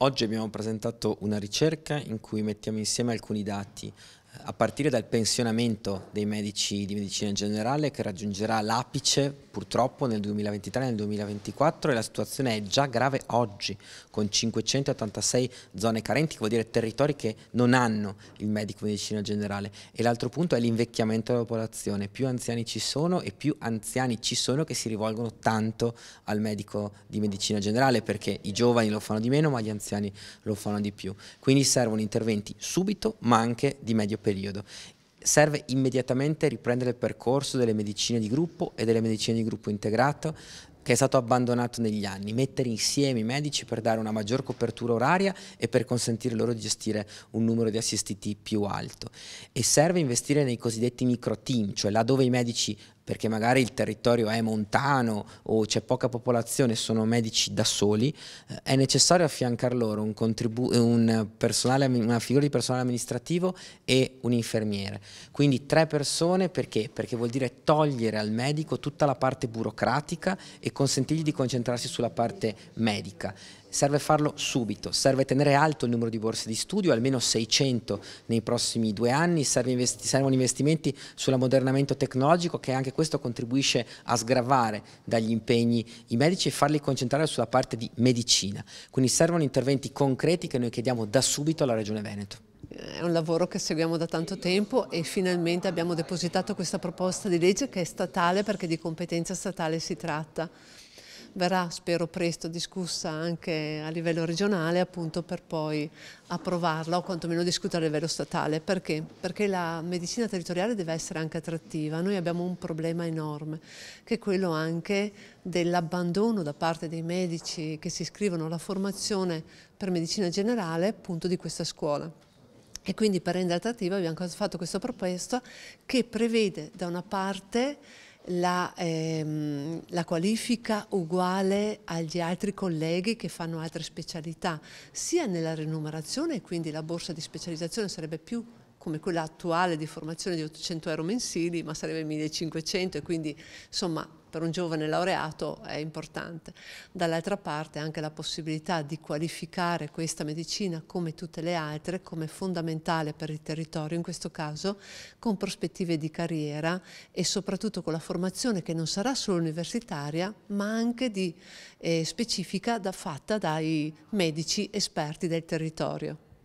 Oggi abbiamo presentato una ricerca in cui mettiamo insieme alcuni dati a partire dal pensionamento dei medici di medicina generale che raggiungerà l'apice purtroppo nel 2023 e nel 2024 e la situazione è già grave oggi con 586 zone carenti, che vuol dire territori che non hanno il medico di medicina generale e l'altro punto è l'invecchiamento della popolazione, più anziani ci sono e più anziani ci sono che si rivolgono tanto al medico di medicina generale perché i giovani lo fanno di meno ma gli anziani lo fanno di più, quindi servono interventi subito ma anche di medio periodo periodo. Serve immediatamente riprendere il percorso delle medicine di gruppo e delle medicine di gruppo integrato che è stato abbandonato negli anni, mettere insieme i medici per dare una maggior copertura oraria e per consentire loro di gestire un numero di assistiti più alto. E serve investire nei cosiddetti micro team, cioè là dove i medici perché magari il territorio è montano o c'è poca popolazione, sono medici da soli, eh, è necessario affiancar loro un, un personale, una figura di personale amministrativo e un infermiere. Quindi tre persone perché? Perché vuol dire togliere al medico tutta la parte burocratica e consentirgli di concentrarsi sulla parte medica serve farlo subito, serve tenere alto il numero di borse di studio, almeno 600 nei prossimi due anni, servono investimenti sull'ammodernamento tecnologico che anche questo contribuisce a sgravare dagli impegni i medici e farli concentrare sulla parte di medicina. Quindi servono interventi concreti che noi chiediamo da subito alla Regione Veneto. È un lavoro che seguiamo da tanto tempo e finalmente abbiamo depositato questa proposta di legge che è statale perché di competenza statale si tratta verrà spero presto discussa anche a livello regionale appunto per poi approvarla o quantomeno discutere a livello statale. Perché? Perché la medicina territoriale deve essere anche attrattiva. Noi abbiamo un problema enorme che è quello anche dell'abbandono da parte dei medici che si iscrivono alla formazione per medicina generale appunto di questa scuola. E quindi per rendere attrattiva abbiamo fatto questa proposta che prevede da una parte la, ehm, la, qualifica uguale agli altri colleghi che fanno altre specialità, sia nella remunerazione, quindi la borsa di specializzazione sarebbe più come quella attuale di formazione di 800 euro mensili, ma sarebbe 1500 e quindi insomma per un giovane laureato è importante. Dall'altra parte anche la possibilità di qualificare questa medicina come tutte le altre, come fondamentale per il territorio in questo caso, con prospettive di carriera e soprattutto con la formazione che non sarà solo universitaria, ma anche di, eh, specifica da, fatta dai medici esperti del territorio.